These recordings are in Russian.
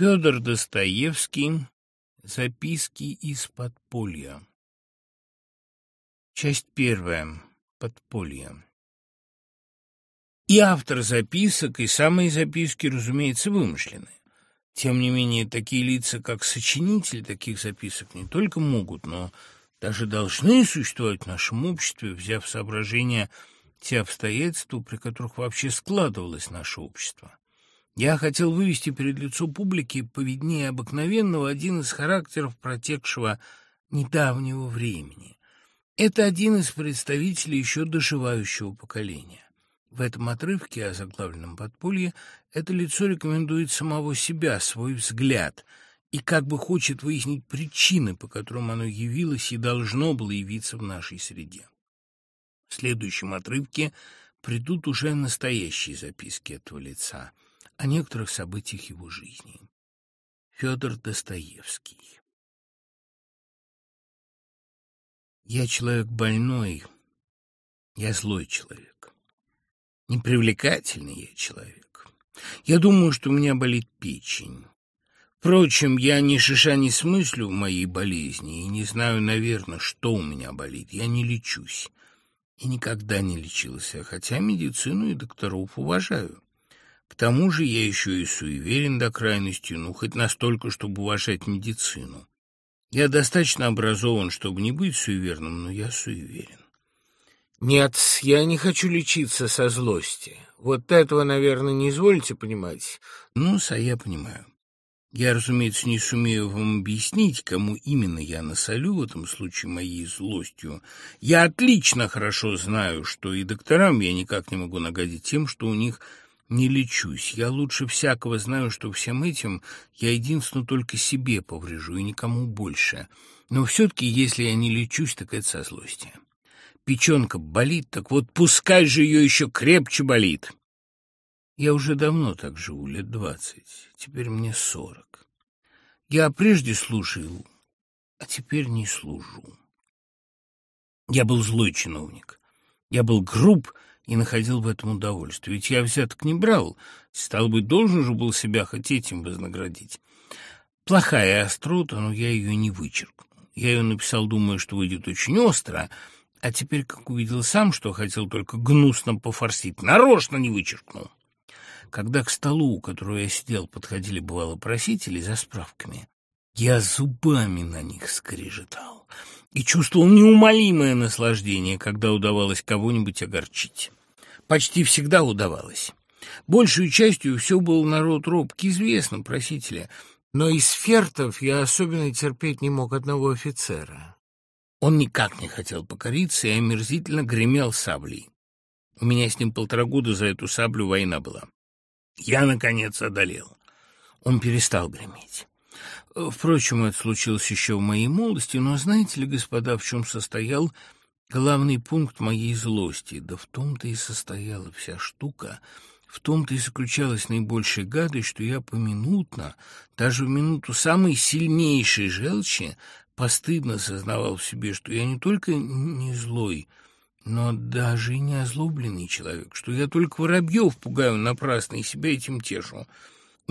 Федор Достоевский. Записки из подполья. Часть первая. Подполье. И автор записок, и самые записки, разумеется, вымышлены. Тем не менее, такие лица, как сочинитель таких записок, не только могут, но даже должны существовать в нашем обществе, взяв в соображение те обстоятельства, при которых вообще складывалось наше общество. Я хотел вывести перед лицо публики поведнее обыкновенного один из характеров протекшего недавнего времени. Это один из представителей еще доживающего поколения. В этом отрывке о заглавленном подполье это лицо рекомендует самого себя, свой взгляд, и как бы хочет выяснить причины, по которым оно явилось и должно было явиться в нашей среде. В следующем отрывке придут уже настоящие записки этого лица – о некоторых событиях его жизни. Федор Достоевский Я человек больной, я злой человек. Непривлекательный я человек. Я думаю, что у меня болит печень. Впрочем, я ни шиша не смыслю в моей болезни и не знаю, наверное, что у меня болит. Я не лечусь и никогда не лечился, хотя медицину и докторов уважаю. К тому же я еще и суеверен до крайности, ну, хоть настолько, чтобы уважать медицину. Я достаточно образован, чтобы не быть суеверным, но я суеверен. Нет, я не хочу лечиться со злости. Вот этого, наверное, не изволите понимать. Ну, а я понимаю. Я, разумеется, не сумею вам объяснить, кому именно я насолю в этом случае моей злостью. Я отлично хорошо знаю, что и докторам я никак не могу нагадить тем, что у них не лечусь. Я лучше всякого знаю, что всем этим я единственно только себе поврежу и никому больше. Но все-таки, если я не лечусь, так это со злости. Печенка болит, так вот пускай же ее еще крепче болит. Я уже давно так живу, лет двадцать, теперь мне сорок. Я прежде служил, а теперь не служу. Я был злой чиновник, я был груб и находил в этом удовольствие. Ведь я взяток не брал, стал быть, должен же был себя хоть этим вознаградить. Плохая острота, но я ее не вычеркнул. Я ее написал, думая, что выйдет очень остро, а теперь, как увидел сам, что хотел только гнусно пофорсить, нарочно не вычеркнул. Когда к столу, у которого я сидел, подходили, бывало, просители за справками, я зубами на них скрежетал и чувствовал неумолимое наслаждение, когда удавалось кого-нибудь огорчить. Почти всегда удавалось. Большую частью все был народ робкий, известно, просителя, но из фертов я особенно терпеть не мог одного офицера. Он никак не хотел покориться и омерзительно гремел саблей. У меня с ним полтора года за эту саблю война была. Я, наконец, одолел. Он перестал греметь. Э, впрочем, это случилось еще в моей молодости, но знаете ли, господа, в чем состоял главный пункт моей злости? Да в том-то и состояла вся штука, в том-то и заключалась наибольшая гадость, что я поминутно, даже в минуту самой сильнейшей желчи, постыдно сознавал в себе, что я не только не злой, но даже и не озлобленный человек, что я только воробьев пугаю напрасно и себя этим тешу.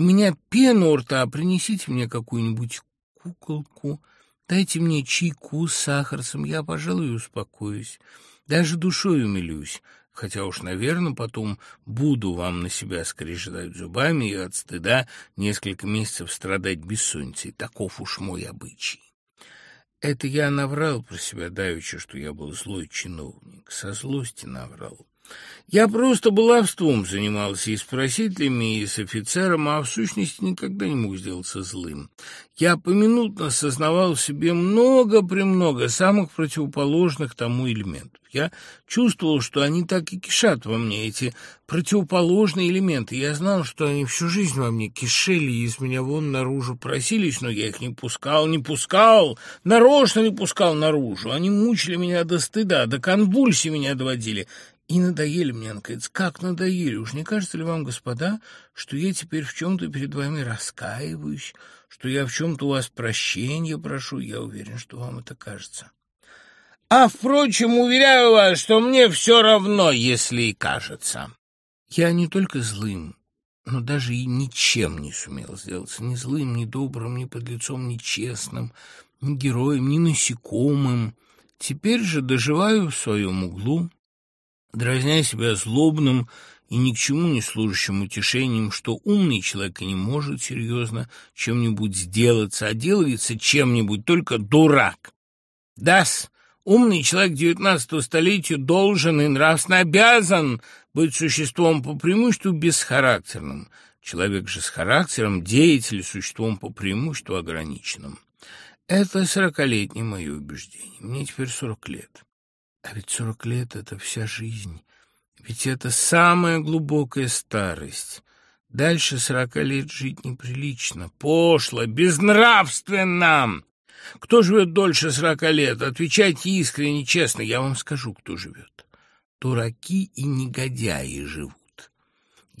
У меня пену у рта, принесите мне какую-нибудь куколку, дайте мне чайку с сахарцем, я, пожалуй, успокоюсь, даже душой умилюсь, хотя уж, наверное, потом буду вам на себя скрежетать зубами и от стыда несколько месяцев страдать бессонницей, таков уж мой обычай. Это я наврал про себя давеча, что я был злой чиновник, со злости наврал. Я просто баловством занимался и с просителями, и с офицером, а в сущности никогда не мог сделаться злым. Я поминутно сознавал в себе много-премного самых противоположных тому элементов. Я чувствовал, что они так и кишат во мне, эти противоположные элементы. Я знал, что они всю жизнь во мне кишели и из меня вон наружу просились, но я их не пускал, не пускал, нарочно не пускал наружу. Они мучили меня до стыда, до конвульсии меня доводили. И надоели мне, наконец, как надоели. Уж не кажется ли вам, господа, что я теперь в чем-то перед вами раскаиваюсь, что я в чем-то у вас прощения прошу? Я уверен, что вам это кажется. А, впрочем, уверяю вас, что мне все равно, если и кажется. Я не только злым, но даже и ничем не сумел сделаться. Ни злым, ни добрым, ни подлецом, ни честным, ни героем, ни насекомым. Теперь же доживаю в своем углу, дразня себя злобным и ни к чему не служащим утешением, что умный человек и не может серьезно чем-нибудь сделаться, а делается чем-нибудь только дурак. Дас, умный человек девятнадцатого столетия должен и нравственно обязан быть существом по преимуществу бесхарактерным, человек же с характером, деятель, существом по преимуществу ограниченным. Это сорокалетнее мое убеждение. Мне теперь сорок лет. А ведь сорок лет — это вся жизнь. Ведь это самая глубокая старость. Дальше сорока лет жить неприлично, пошло, безнравственно. Кто живет дольше сорока лет? Отвечайте искренне, честно. Я вам скажу, кто живет. Дураки и негодяи живут.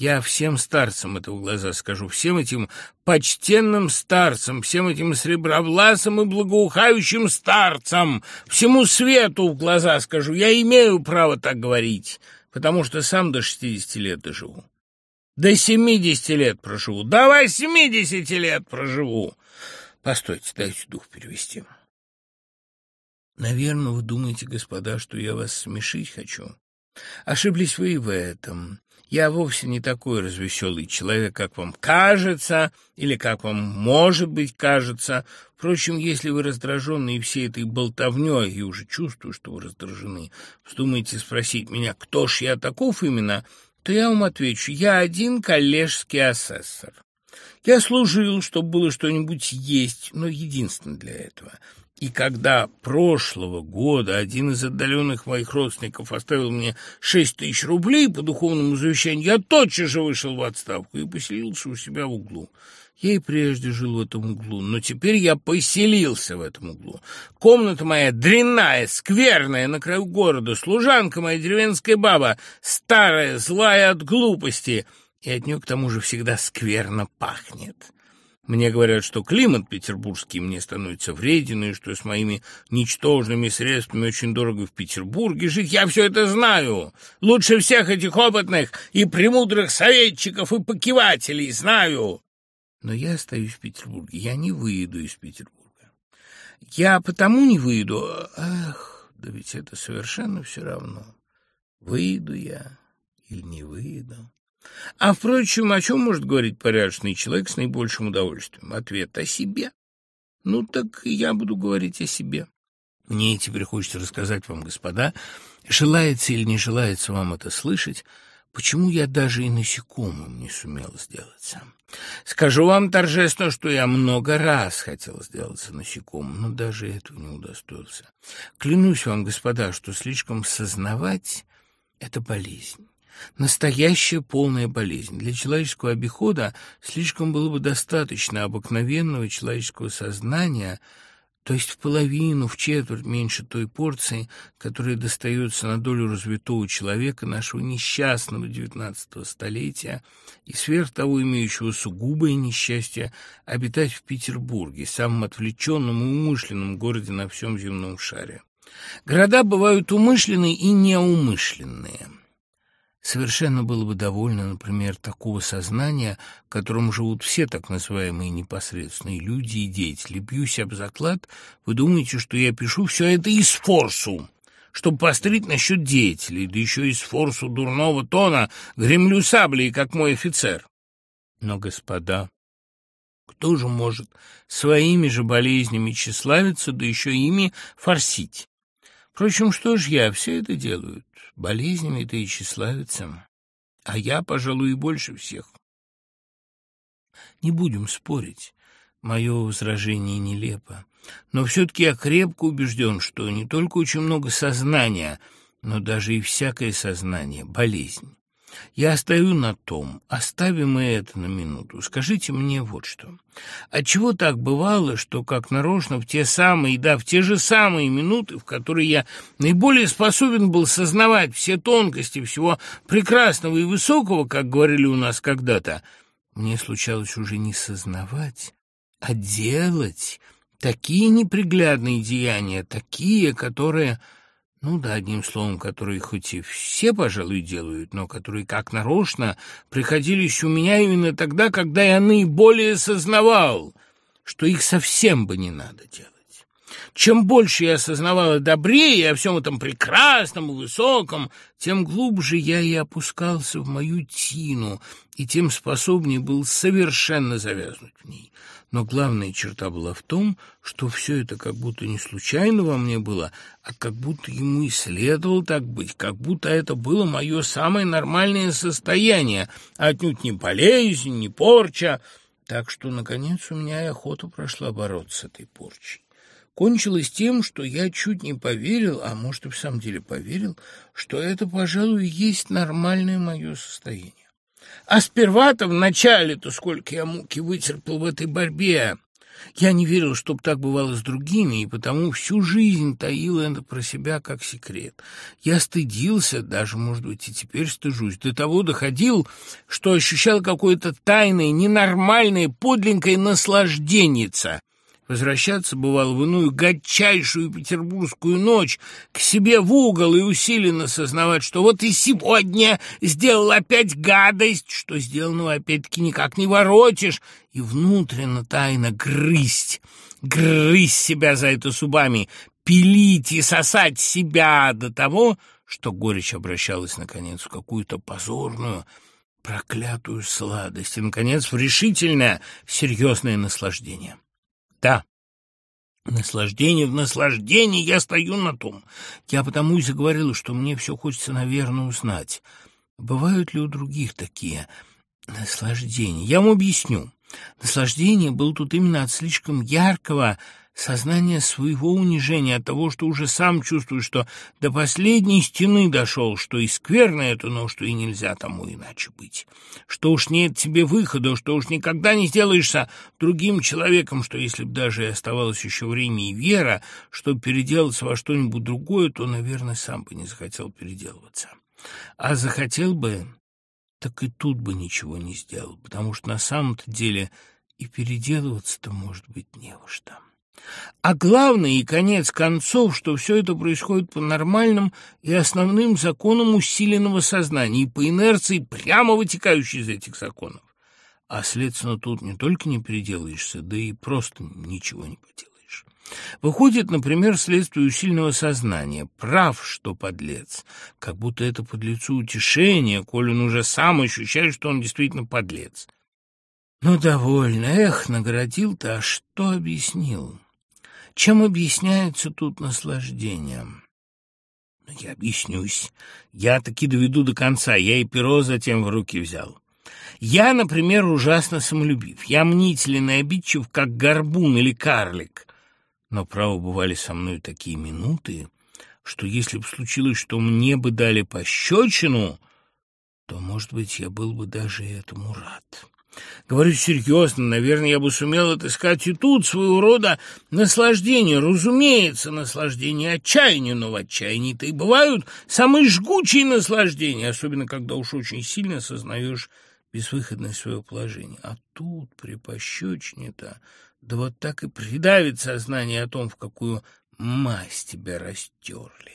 Я всем старцам это в глаза скажу, всем этим почтенным старцам, всем этим сребровласым и благоухающим старцам, всему свету в глаза скажу. Я имею право так говорить, потому что сам до шестидесяти лет доживу. До семидесяти лет проживу, до восьмидесяти лет проживу. Постойте, дайте дух перевести. Наверное, вы думаете, господа, что я вас смешить хочу. Ошиблись вы и в этом. Я вовсе не такой развеселый человек, как вам кажется, или как вам, может быть, кажется. Впрочем, если вы раздраженные всей этой болтовней, и уже чувствую, что вы раздражены, вздумаете спросить меня, кто ж я таков именно, то я вам отвечу, я один коллежский асессор. Я служил, чтобы было что-нибудь есть, но единственно для этого — и когда прошлого года один из отдаленных моих родственников оставил мне шесть тысяч рублей по духовному завещанию, я тотчас же вышел в отставку и поселился у себя в углу. Я и прежде жил в этом углу, но теперь я поселился в этом углу. Комната моя дрянная, скверная, на краю города, служанка моя деревенская баба, старая, злая от глупости, и от нее к тому же всегда скверно пахнет. Мне говорят, что климат петербургский мне становится вреден, и что с моими ничтожными средствами очень дорого в Петербурге жить. Я все это знаю. Лучше всех этих опытных и премудрых советчиков и покивателей знаю. Но я остаюсь в Петербурге. Я не выеду из Петербурга. Я потому не выеду... Ах, да ведь это совершенно все равно. Выеду я или не выеду? А, впрочем, о чем может говорить порядочный человек с наибольшим удовольствием? Ответ – о себе. Ну, так я буду говорить о себе. Мне теперь хочется рассказать вам, господа, желается или не желается вам это слышать, почему я даже и насекомым не сумел сделаться. Скажу вам торжественно, что я много раз хотел сделаться насекомым, но даже этого не удостоился. Клянусь вам, господа, что слишком сознавать — это болезнь. Настоящая полная болезнь. Для человеческого обихода слишком было бы достаточно обыкновенного человеческого сознания, то есть в половину, в четверть меньше той порции, которая достается на долю развитого человека нашего несчастного XIX столетия и сверх того имеющего сугубое несчастье обитать в Петербурге, самом отвлеченном и умышленном городе на всем земном шаре. Города бывают умышленные и неумышленные – Совершенно было бы довольно, например, такого сознания, которым живут все так называемые непосредственные люди и деятели. Бьюсь об заклад, вы думаете, что я пишу все это из форсу, чтобы пострить насчет деятелей, да еще из форсу дурного тона гремлю саблей, как мой офицер. Но, господа, кто же может своими же болезнями тщеславиться, да еще ими форсить? Впрочем, что ж я, все это делают. Болезнями-то и тщеславится. А я, пожалуй, и больше всех. Не будем спорить. Мое возражение нелепо. Но все-таки я крепко убежден, что не только очень много сознания, но даже и всякое сознание — болезнь. Я стою на том, оставим мы это на минуту. Скажите мне вот что. Отчего а так бывало, что как нарочно в те самые, да, в те же самые минуты, в которые я наиболее способен был сознавать все тонкости всего прекрасного и высокого, как говорили у нас когда-то, мне случалось уже не сознавать, а делать такие неприглядные деяния, такие, которые ну да, одним словом, которые хоть и все, пожалуй, делают, но которые, как нарочно, приходились у меня именно тогда, когда я наиболее сознавал, что их совсем бы не надо делать. Чем больше я осознавала добрее и о всем этом прекрасном и высоком, тем глубже я и опускался в мою тину, и тем способнее был совершенно завязнуть в ней. Но главная черта была в том, что все это как будто не случайно во мне было, а как будто ему и следовало так быть, как будто это было мое самое нормальное состояние, а отнюдь не болезнь, не порча. Так что, наконец, у меня и охота прошла бороться с этой порчей кончилось тем, что я чуть не поверил, а может и в самом деле поверил, что это, пожалуй, есть нормальное мое состояние. А сперва-то в начале-то сколько я муки вытерпел в этой борьбе. Я не верил, чтоб так бывало с другими, и потому всю жизнь таил это про себя как секрет. Я стыдился, даже, может быть, и теперь стыжусь. До того доходил, что ощущал какое-то тайное, ненормальное, подлинное наслаждение Возвращаться, бывало, в иную гадчайшую петербургскую ночь, к себе в угол и усиленно сознавать, что вот и сегодня сделал опять гадость, что сделанного опять-таки никак не воротишь, и внутренно тайно грызть, грызть себя за это зубами, пилить и сосать себя до того, что горечь обращалась, наконец, в какую-то позорную, проклятую сладость и, наконец, в решительное, серьезное наслаждение суета. Наслаждение в наслаждении я стою на том. Я потому и заговорила, что мне все хочется, наверное, узнать. Бывают ли у других такие наслаждения? Я вам объясню. Наслаждение было тут именно от слишком яркого Сознание своего унижения от того, что уже сам чувствует, что до последней стены дошел, что и скверно это, но что и нельзя тому иначе быть. Что уж нет тебе выхода, что уж никогда не сделаешься другим человеком, что если б даже и оставалось еще время и вера, что переделаться во что-нибудь другое, то, наверное, сам бы не захотел переделываться. А захотел бы, так и тут бы ничего не сделал, потому что на самом-то деле и переделываться-то, может быть, не во что. А главное и конец концов, что все это происходит по нормальным и основным законам усиленного сознания и по инерции, прямо вытекающей из этих законов. А, следственно, тут не только не переделаешься, да и просто ничего не поделаешь. Выходит, например, следствие усиленного сознания. Прав, что подлец. Как будто это подлецу утешение, коль он уже сам ощущает, что он действительно подлец. Ну, довольно. Эх, наградил-то, а что объяснил? Чем объясняется тут наслаждение? Но ну, я объяснюсь. Я таки доведу до конца. Я и перо затем в руки взял. Я, например, ужасно самолюбив. Я мнителен и обидчив, как горбун или карлик. Но, право, бывали со мной такие минуты, что если бы случилось, что мне бы дали пощечину, то, может быть, я был бы даже этому рад». Говорю серьезно, наверное, я бы сумел отыскать и тут своего рода наслаждение, разумеется, наслаждение отчаяния, но в отчаянии-то и бывают самые жгучие наслаждения, особенно когда уж очень сильно сознаешь безвыходность своего положения. А тут при пощечине-то, да вот так и придавит сознание о том, в какую мазь тебя растерли.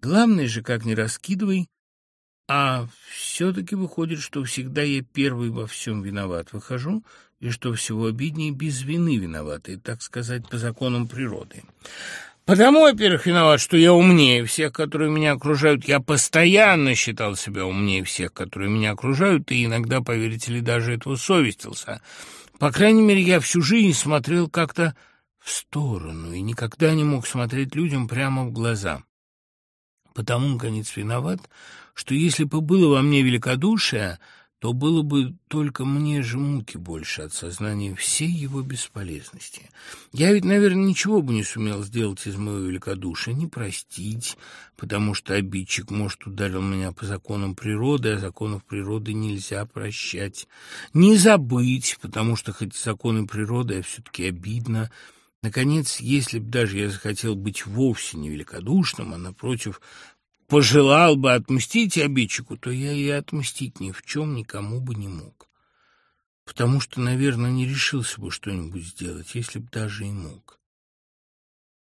Главное же, как не раскидывай, а все-таки выходит, что всегда я первый во всем виноват выхожу, и что всего обиднее без вины виноваты, так сказать, по законам природы. Потому, во-первых, виноват, что я умнее всех, которые меня окружают. Я постоянно считал себя умнее всех, которые меня окружают, и иногда, поверите ли, даже этого совестился. По крайней мере, я всю жизнь смотрел как-то в сторону и никогда не мог смотреть людям прямо в глаза. Потому, наконец, виноват, что если бы было во мне великодушие, то было бы только мне же муки больше от сознания всей его бесполезности. Я ведь, наверное, ничего бы не сумел сделать из моего великодушия, не простить, потому что обидчик, может, ударил меня по законам природы, а законов природы нельзя прощать. Не забыть, потому что хоть законы природы, а все-таки обидно — Наконец, если б даже я захотел быть вовсе невеликодушным, а, напротив, пожелал бы отмстить обидчику, то я и отмстить ни в чем никому бы не мог. Потому что, наверное, не решился бы что-нибудь сделать, если б даже и мог.